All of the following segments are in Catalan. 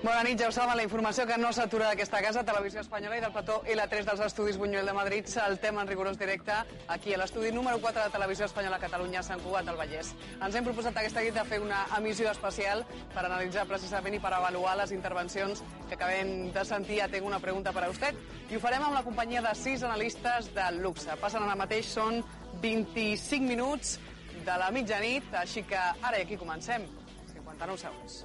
Bona nit, ja ho saben, la informació que no s'atura d'aquesta casa, Televisió Espanyola i del plató la 3 dels Estudis Buñuel de Madrid, el tema en rigorós directe aquí a l'estudi número 4 de Televisió Espanyola Catalunya, Sant Cugat del Vallès. Ens hem proposat aquesta nit de fer una emissió especial per analitzar precisament i per avaluar les intervencions que acabem de sentir. Ja tinc una pregunta per a vostè i ho farem amb la companyia de sis analistes de luxe. Passen ara mateix, són 25 minuts de la mitjanit, així que ara i aquí comencem. 59 segons.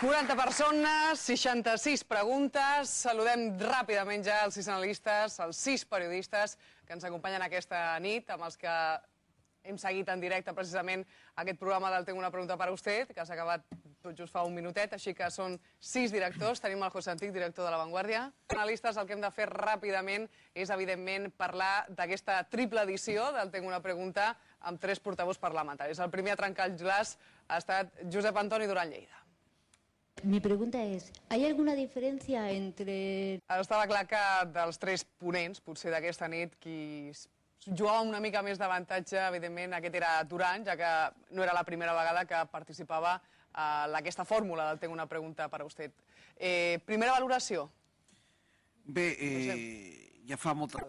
40 persones, 66 preguntes. Saludem ràpidament ja els sis analistes, els sis periodistes que ens acompanyen aquesta nit, amb els que hem seguit en directe precisament aquest programa del Tengo una pregunta per a vostè, que s'ha acabat tot just fa un minutet, així que són sis directors. Tenim el José Antic, director de La Vanguardia. Analistes, el que hem de fer ràpidament és, evidentment, parlar d'aquesta triple edició del Tengo una pregunta amb tres portaveus parlamentaris. El primer a trencar el glaç ha estat Josep Antoni Duran Lleida. Mi pregunta és, hi ha alguna diferència entre... Estava clar que dels tres ponents, potser d'aquesta nit, qui jugava una mica més d'avantatge, evidentment, aquest era Duran, ja que no era la primera vegada que participava a eh, aquesta fórmula del Tengo una pregunta per a vostè. Eh, primera valoració. Bé, eh, ja fa molta...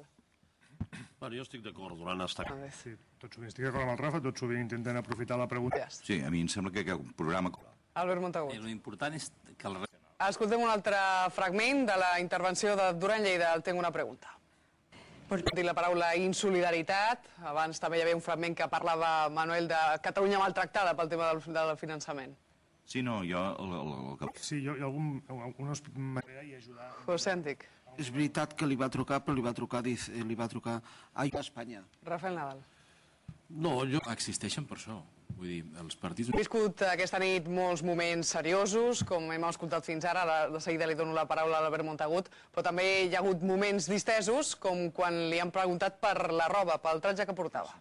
Bueno, jo estic d'acord, Duran està... Sí, tot sovint estic d'acord amb el Rafa, tot sovint intenten aprofitar la pregunta. Sí, a mi em sembla que, que un programa Albert Montagut. Eh, lo important és que el... Escoltem un altre fragment de la intervenció de Duran Lleida. El tinc una pregunta. Dir la paraula insolidaritat. Abans també hi havia un fragment que parlava, Manuel, de Catalunya maltractada pel tema del, del finançament. Sí, no, jo... El, el, el... Sí, jo, jo algun, alguna manera hi ajudar... José Antic. És veritat que li va trucar, però li va trucar, eh, li va trucar a Espanya. Rafael Nadal. No, jo... Existeixen per això. Vull dir, els partits... Hem viscut aquesta nit molts moments seriosos, com hem escoltat fins ara, de seguida li dono la paraula a l'Albert Montagut, però també hi ha hagut moments distesos, com quan li han preguntat per la roba, pel tratge que portava.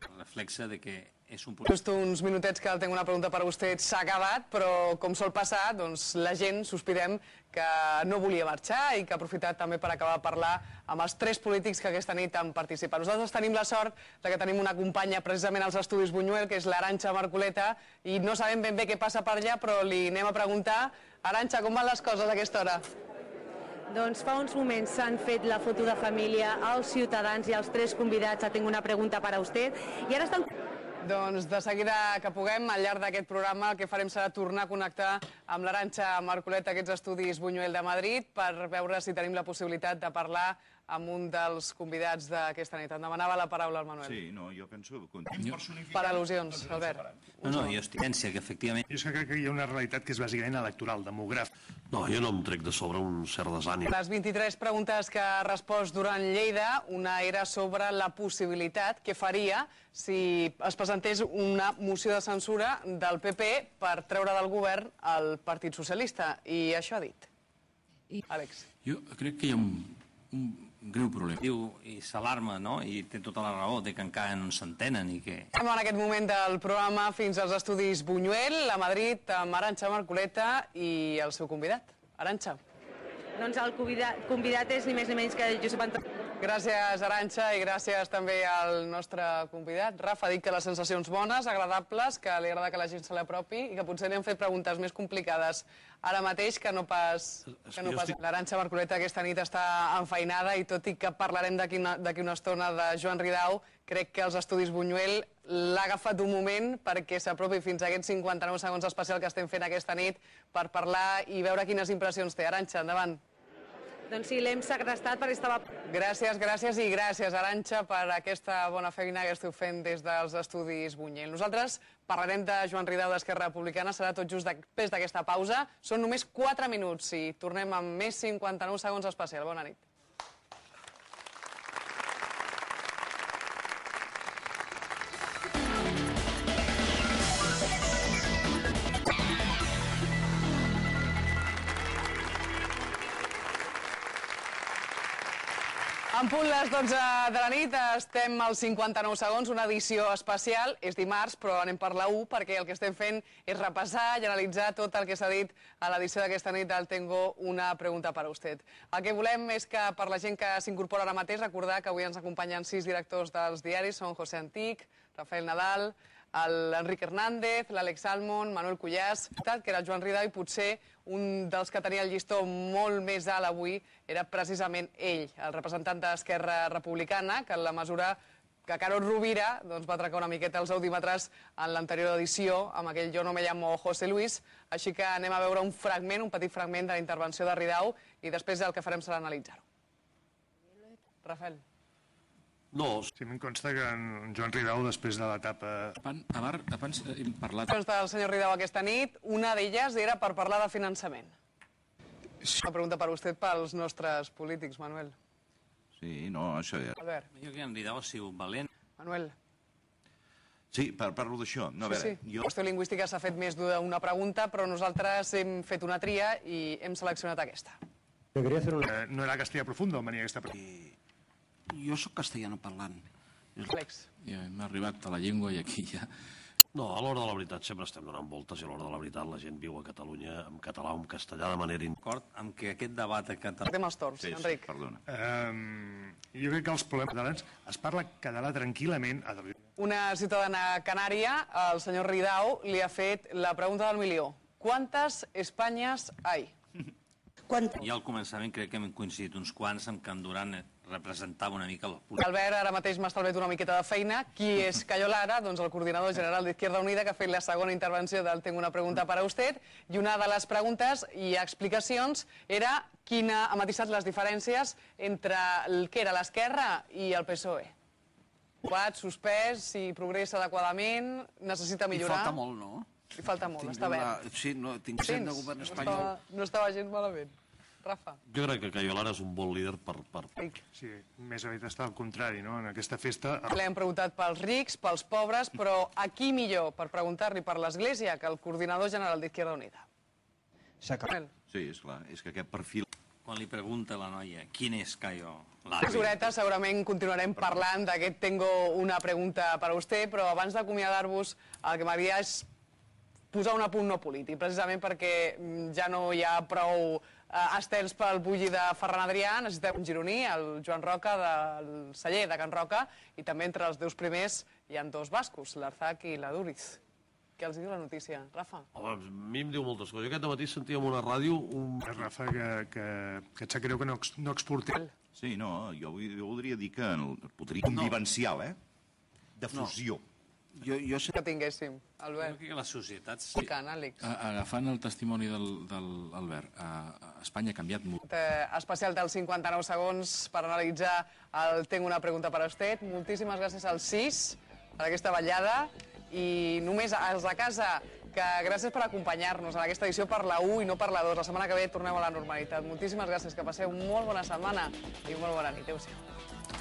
El reflexe de que és un... Just uns minutets que tinc una pregunta per a vostè. S'ha acabat, però com sol passar, doncs la gent, sospirem, que no volia marxar i que ha aprofitat també per acabar de parlar amb els tres polítics que aquesta nit han participat. Nosaltres tenim la sort de que tenim una companya precisament als estudis Buñuel, que és l'Aranxa Marculeta, i no sabem ben bé què passa per allà, però li anem a preguntar. Aranxa, com van les coses a aquesta hora? Doncs fa uns moments s'han fet la foto de família als ciutadans i als tres convidats. Ja tinc una pregunta per a vostè. I ara estan... Doncs de seguida que puguem, al llarg d'aquest programa, el que farem serà tornar a connectar amb l'Aranxa Marcolet aquests estudis Buñuel de Madrid per veure si tenim la possibilitat de parlar amb un dels convidats d'aquesta nit. Em demanava la paraula al Manuel. Sí, no, jo penso... Continu... Per al·lusions, doncs Albert. No, no, jo estic pensa que efectivament... Jo crec que hi ha una realitat que és bàsicament electoral, demogràfica. No, jo no em trec de sobre un cert desànim. Les 23 preguntes que ha respost durant Lleida, una era sobre la possibilitat que faria si es presentés una moció de censura del PP per treure del govern el Partit Socialista. I això ha dit. I... Àlex. Jo crec que hi ha un, un un greu problema. Diu i s'alarma, no? I té tota la raó de que encara no s'entenen i que... Som en aquest moment del programa fins als estudis Buñuel, a Madrid, amb Arantxa Marcoleta i el seu convidat. Arantxa. Doncs el convidat, convidat és ni més ni menys que Josep Antoni. Gràcies, Aranxa, i gràcies també al nostre convidat. Rafa dic que les sensacions bones, agradables, que li agrada que la gent se l'apropi i que potser li han fet preguntes més complicades ara mateix que no pas... Que no pas. Estic... L'Aranxa Marcoleta aquesta nit està enfeinada i tot i que parlarem d'aquí una, una estona de Joan Ridau, crec que els estudis Bunyuel l'ha agafat un moment perquè s'apropi fins a aquests 59 segons especial que estem fent aquesta nit per parlar i veure quines impressions té. Aranxa, endavant. Doncs sí, l'hem segrestat perquè estava... Gràcies, gràcies i gràcies, Aranxa, per aquesta bona feina que esteu fent des dels estudis Bunyel. Nosaltres parlarem de Joan Ridau d'Esquerra Republicana, serà tot just després d'aquesta pausa. Són només 4 minuts i tornem amb més 59 segons especial. Bona nit. En punt les 12 de la nit, estem als 59 segons, una edició especial, és dimarts, però anem per la 1, perquè el que estem fent és repassar i analitzar tot el que s'ha dit a l'edició d'aquesta nit del Tengo una pregunta per a vostè. El que volem és que per la gent que s'incorpora ara mateix, recordar que avui ens acompanyen sis directors dels diaris, són José Antic, Rafael Nadal, l'Enric Hernández, l'Àlex Salmon, Manuel Cullàs, que era el Joan Ridao, i potser un dels que tenia el llistó molt més alt avui era precisament ell, el representant d'Esquerra Republicana, que en la mesura que Carol Rovira doncs, va trencar una miqueta els audímetres en l'anterior edició amb aquell Jo no me llamo José Luis, així que anem a veure un fragment, un petit fragment de la intervenció de Ridau i després el que farem serà analitzar-ho. Rafael. No. Sí, em consta que en Joan Ridau, després de l'etapa... Amar, abans hem parlat... Consta del senyor Ridau aquesta nit, una d'elles era per parlar de finançament. Sí. Una pregunta per vostè pels nostres polítics, Manuel. Sí, no, això ja... Albert. Jo que en Ridau ha sigut valent. Manuel. Sí, per, parlo d'això. No, a veure, sí, sí. Jo... La qüestió lingüística s'ha fet més d'una pregunta, però nosaltres hem fet una tria i hem seleccionat aquesta. una... Eh, no era castellà Profunda, on venia aquesta pregunta. I jo sóc castellano parlant. Flex. Ja hem arribat a la llengua i aquí ja... No, a l'hora de la veritat sempre estem donant voltes i a l'hora de la veritat la gent viu a Catalunya en català o en castellà de manera... D'acord amb que aquest debat a català... Anem els torns, sí, Enric. Sí, perdona. Um, jo crec que els problemes catalans es parla català tranquil·lament a Una ciutadana canària, el senyor Ridau, li ha fet la pregunta del milió. Quantes Espanyes hi ha? Quant... I al començament crec que hem coincidit uns quants amb que en Duran representava una mica la Albert, ara mateix m'ha estalviat una miqueta de feina. Qui és Cayo Lara? Doncs el coordinador general d'Izquierda Unida, que ha fet la segona intervenció del Tengo una pregunta per a vostè. i una de les preguntes i explicacions era quina ha matisat les diferències entre el que era l'esquerra i el PSOE. Quat, suspès, si progressa adequadament, necessita millorar... I falta molt, no? I falta molt, tinc està bé. La... Sí, no, tinc sent de govern espanyol. No estava, no estava gens malament. Rafa. Jo crec que Cayo Lara és un bon líder per... per... Sí, més aviat està al contrari, no? En aquesta festa... L'hem preguntat pels rics, pels pobres, però aquí millor per preguntar-li per l'Església que el coordinador general d'Izquierda Unida. Sí, és clar, és que aquest perfil... Quan li pregunta la noia quin és Cayo Lara... Casoreta, segurament continuarem parlant d'aquest tengo una pregunta per a vostè, però abans d'acomiadar-vos, el que m'agradaria és posar un apunt no polític, precisament perquè mm, ja no hi ha prou Eh, estels pel bulli de Ferran Adrià, necessitem un gironí, el Joan Roca del celler de Can Roca, i també entre els deus primers hi han dos bascos, l'Arzac i la Duris. Què els diu la notícia, Rafa? Home, a mi em diu moltes coses. Jo aquest matí sentia en una ràdio un... Eh, Rafa, que, que, que et sap greu que no, no exporti... Sí, no, jo, jo voldria dir que el, podria... No. Convivencial, eh? De fusió. No jo, jo sé... Que tinguéssim, Albert. Jo crec que la societat... Sí. Agafant el testimoni del, del Albert, a Espanya ha canviat molt. Especial dels 59 segons per analitzar el Tenc una pregunta per a vostè. Moltíssimes gràcies al CIS per aquesta ballada i només als de casa que gràcies per acompanyar-nos en aquesta edició per la 1 i no per la 2. La setmana que ve tornem a la normalitat. Moltíssimes gràcies, que passeu molt bona setmana i molt bona nit. Adéu-siau.